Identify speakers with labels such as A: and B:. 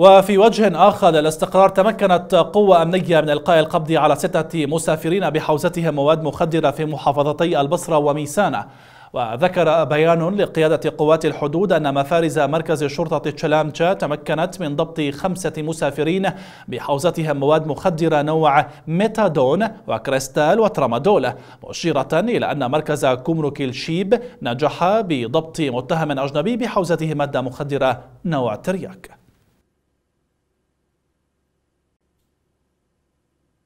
A: وفي وجه آخر للاستقرار تمكنت قوة أمنية من إلقاء القبض على ستة مسافرين بحوزتهم مواد مخدرة في محافظتي البصرة وميسانة وذكر بيان لقيادة قوات الحدود أن مفارز مركز شرطة تشلامتشا تمكنت من ضبط خمسة مسافرين بحوزتهم مواد مخدرة نوع ميتادون وكريستال وترامادول مشيرة إلى أن مركز كومروك الشيب نجح بضبط متهم أجنبي بحوزته مادة مخدرة نوع ترياك